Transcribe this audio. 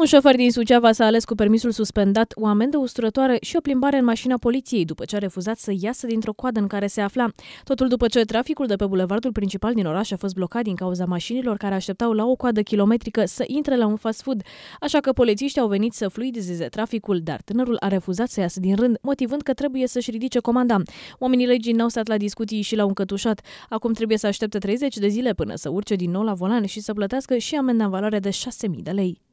Un șofer din Suceava s-a ales cu permisul suspendat, o amendă usturătoare și o plimbare în mașina poliției după ce a refuzat să iasă dintr-o coadă în care se afla. Totul după ce traficul de pe bulevardul principal din oraș a fost blocat din cauza mașinilor care așteptau la o coadă kilometrică să intre la un fast food, așa că polițiștii au venit să fluidizeze traficul, dar tânărul a refuzat să iasă din rând, motivând că trebuie să-și ridice comanda. Oamenii legii n-au stat la discuții și l-au încătușat. Acum trebuie să aștepte 30 de zile până să urce din nou la volan și să plătească și amenda în valoare de 6.000 de lei.